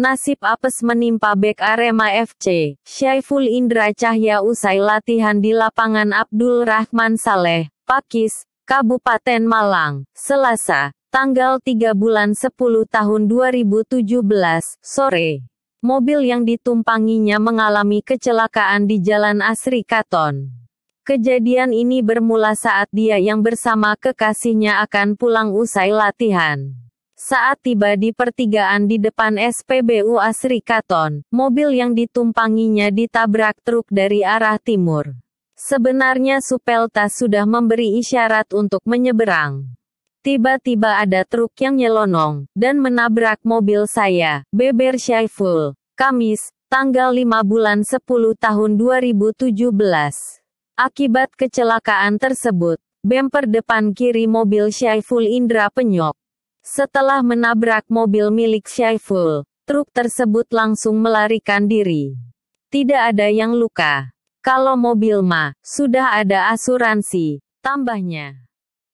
Nasib apes menimpa bek Arema FC, Syaiful Indra Cahya usai latihan di lapangan Abdul Rahman Saleh, Pakis, Kabupaten Malang, Selasa, tanggal 3 bulan 10 tahun 2017, sore. Mobil yang ditumpanginya mengalami kecelakaan di Jalan Asri Katon. Kejadian ini bermula saat dia yang bersama kekasihnya akan pulang usai latihan. Saat tiba di pertigaan di depan SPBU Asri Katon, mobil yang ditumpanginya ditabrak truk dari arah timur. Sebenarnya Supelta sudah memberi isyarat untuk menyeberang. Tiba-tiba ada truk yang nyelonong, dan menabrak mobil saya, Beber Syaiful, Kamis, tanggal 5 bulan 10 tahun 2017. Akibat kecelakaan tersebut, bemper depan kiri mobil Syaiful Indra penyok, setelah menabrak mobil milik Syaiful, truk tersebut langsung melarikan diri. Tidak ada yang luka. Kalau mobil mah, sudah ada asuransi, tambahnya.